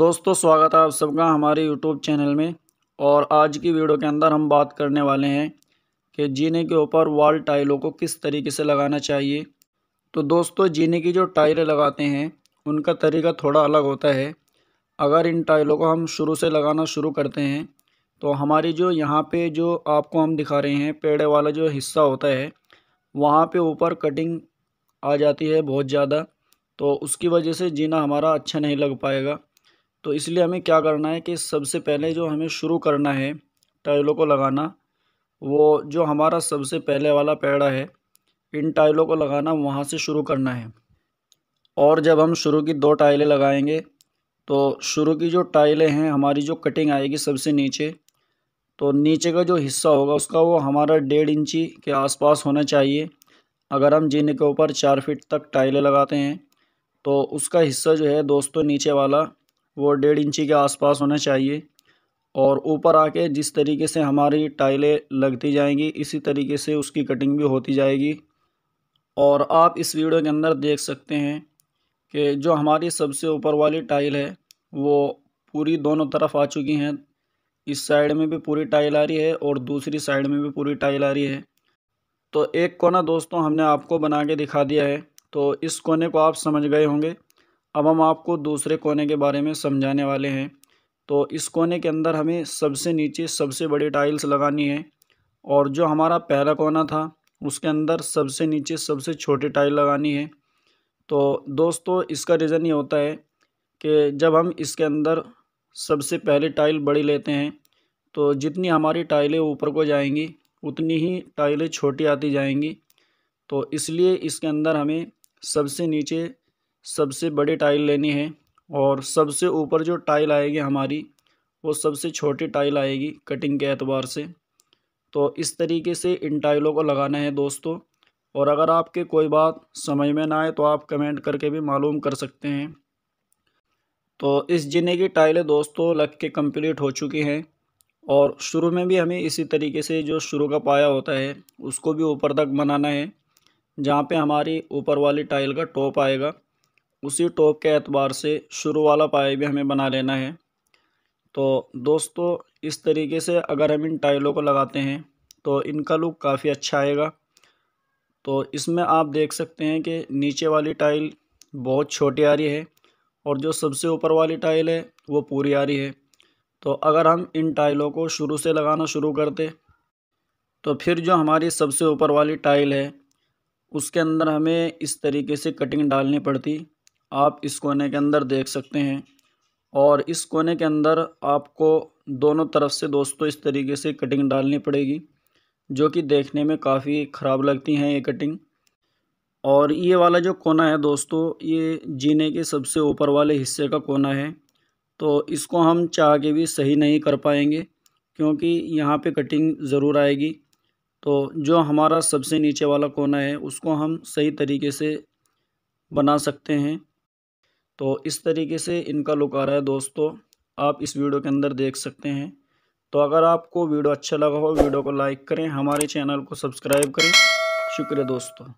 दोस्तों स्वागत है आप सबका हमारे यूट्यूब चैनल में और आज की वीडियो के अंदर हम बात करने वाले हैं कि जीने के ऊपर वॉल टाइलों को किस तरीके से लगाना चाहिए तो दोस्तों जीने की जो टाइलें लगाते हैं उनका तरीका थोड़ा अलग होता है अगर इन टाइलों को हम शुरू से लगाना शुरू करते हैं तो हमारी जो यहाँ पर जो आपको हम दिखा रहे हैं पेड़े वाला जो हिस्सा होता है वहाँ पर ऊपर कटिंग आ जाती है बहुत ज़्यादा तो उसकी वजह से जीना हमारा अच्छा नहीं लग पाएगा तो इसलिए हमें क्या करना है कि सबसे पहले जो हमें शुरू करना है टाइलों को लगाना वो जो हमारा सबसे पहले वाला पेड़ा है इन टाइलों को लगाना वहाँ से शुरू करना है और जब हम शुरू की दो टाइलें लगाएंगे तो शुरू की जो टाइलें हैं हमारी जो कटिंग आएगी सबसे नीचे तो नीचे का जो हिस्सा होगा उसका वो हमारा डेढ़ इंची के आसपास होना चाहिए अगर हम जीने के ऊपर चार फिट तक टाइलें लगाते हैं तो उसका हिस्सा जो है दोस्तों नीचे वाला वो डेढ़ इंची के आसपास होने चाहिए और ऊपर आके जिस तरीके से हमारी टाइलें लगती जाएंगी इसी तरीके से उसकी कटिंग भी होती जाएगी और आप इस वीडियो के अंदर देख सकते हैं कि जो हमारी सबसे ऊपर वाली टाइल है वो पूरी दोनों तरफ आ चुकी हैं इस साइड में भी पूरी टाइल आ रही है और दूसरी साइड में भी पूरी टाइल आ रही है तो एक कोना दोस्तों हमने आपको बना के दिखा दिया है तो इस कोने को आप समझ गए होंगे अब हम आपको दूसरे कोने के बारे में समझाने वाले हैं तो इस कोने के अंदर हमें सबसे नीचे सबसे बड़ी टाइल्स लगानी है और जो हमारा पहला कोना था उसके अंदर सबसे नीचे सबसे छोटी टाइल लगानी है तो दोस्तों इसका रीज़न ये होता है कि जब हम इसके अंदर सबसे पहले टाइल बड़ी लेते हैं तो जितनी हमारी टाइलें ऊपर को जाएंगी उतनी ही टाइलें छोटी आती जाएंगी तो इसलिए इसके अंदर हमें सबसे नीचे सबसे बड़ी टाइल लेनी है और सबसे ऊपर जो टाइल आएगी हमारी वो सबसे छोटी टाइल आएगी कटिंग के एतबार से तो इस तरीके से इन टाइलों को लगाना है दोस्तों और अगर आपके कोई बात समझ में ना आए तो आप कमेंट करके भी मालूम कर सकते हैं तो इस जिने की टाइलें दोस्तों लग के कम्प्लीट हो चुकी हैं और शुरू में भी हमें इसी तरीके से जो शुरू का पाया होता है उसको भी ऊपर तक बनाना है जहाँ पे हमारी ऊपर वाली टाइल का टॉप आएगा उसी टॉप के एतबार से शुरू वाला पाया भी हमें बना लेना है तो दोस्तों इस तरीके से अगर हम इन टाइलों को लगाते हैं तो इनका लुक काफ़ी अच्छा आएगा तो इसमें आप देख सकते हैं कि नीचे वाली टाइल बहुत छोटी आ रही है और जो सबसे ऊपर वाली टाइल है वो पूरी आ रही है तो अगर हम इन टाइलों को शुरू से लगाना शुरू करते तो फिर जो हमारी सबसे ऊपर वाली टाइल है उसके अंदर हमें इस तरीके से कटिंग डालनी पड़ती आप इस कोने के अंदर देख सकते हैं और इस कोने के अंदर आपको दोनों तरफ से दोस्तों इस तरीके से कटिंग डालनी पड़ेगी जो कि देखने में काफ़ी ख़राब लगती हैं ये कटिंग और ये वाला जो कोना है दोस्तों ये जीने के सबसे ऊपर वाले हिस्से का कोना है तो इसको हम चाह के भी सही नहीं कर पाएंगे क्योंकि यहाँ पे कटिंग ज़रूर आएगी तो जो हमारा सबसे नीचे वाला कोना है उसको हम सही तरीके से बना सकते हैं तो इस तरीके से इनका लुक आ रहा है दोस्तों आप इस वीडियो के अंदर देख सकते हैं तो अगर आपको वीडियो अच्छा लगा हो वीडियो को लाइक करें हमारे चैनल को सब्सक्राइब करें शुक्रिया दोस्तों